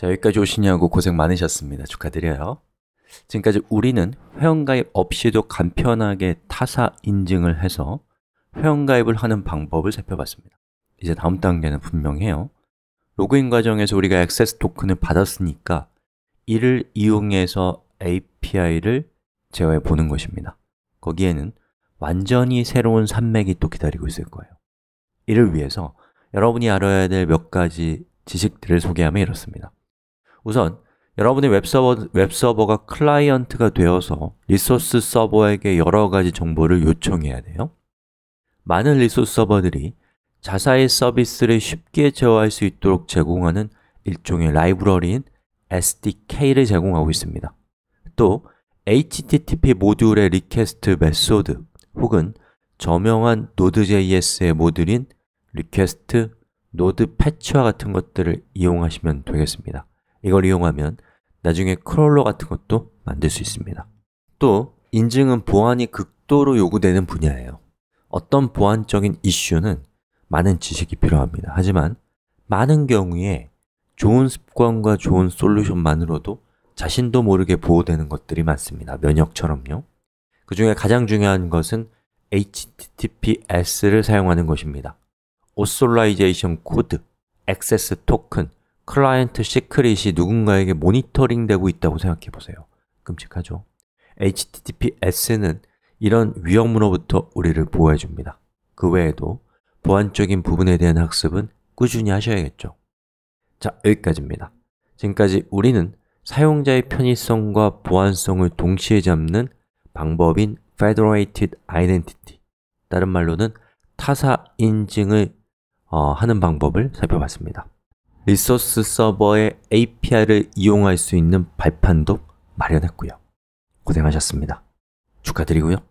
자, 여기까지 오시냐고 고생 많으셨습니다. 축하드려요. 지금까지 우리는 회원가입 없이도 간편하게 타사 인증을 해서 회원가입을 하는 방법을 살펴봤습니다. 이제 다음 단계는 분명해요. 로그인 과정에서 우리가 액세스 토큰을 받았으니까 이를 이용해서 API를 제어해 보는 것입니다. 거기에는 완전히 새로운 산맥이 또 기다리고 있을 거예요. 이를 위해서 여러분이 알아야 될 몇 가지 지식들을 소개하면 이렇습니다. 우선 여러분의 웹서버, 웹서버가 클라이언트가 되어서 리소스 서버에게 여러 가지 정보를 요청해야 돼요. 많은 리소스 서버들이 자사의 서비스를 쉽게 제어할 수 있도록 제공하는 일종의 라이브러리인 SDK를 제공하고 있습니다. 또 HTTP 모듈의 리퀘스트 메소드 혹은 저명한 Node.js의 모듈인 리퀘스트, 노드 패치와 같은 것들을 이용하시면 되겠습니다. 이걸 이용하면 나중에 크롤러 같은 것도 만들 수 있습니다. 또 인증은 보안이 극도로 요구되는 분야예요. 어떤 보안적인 이슈는 많은 지식이 필요합니다. 하지만 많은 경우에 좋은 습관과 좋은 솔루션만으로도 자신도 모르게 보호되는 것들이 많습니다. 면역처럼요. 그 중에 가장 중요한 것은 HTTPS를 사용하는 것입니다. Authorization Code, Access Token, 클라이언트 시크릿이 누군가에게 모니터링 되고 있다고 생각해 보세요. 끔찍하죠? HTTPS는 이런 위험으로부터 우리를 보호해 줍니다. 그 외에도 보안적인 부분에 대한 학습은 꾸준히 하셔야겠죠. 자, 여기까지입니다. 지금까지 우리는 사용자의 편의성과 보안성을 동시에 잡는 방법인 Federated Identity 다른 말로는 타사 인증을 어, 하는 방법을 살펴봤습니다. 리소스 서버의 API를 이용할 수 있는 발판도 마련했고요. 고생하셨습니다. 축하드리고요.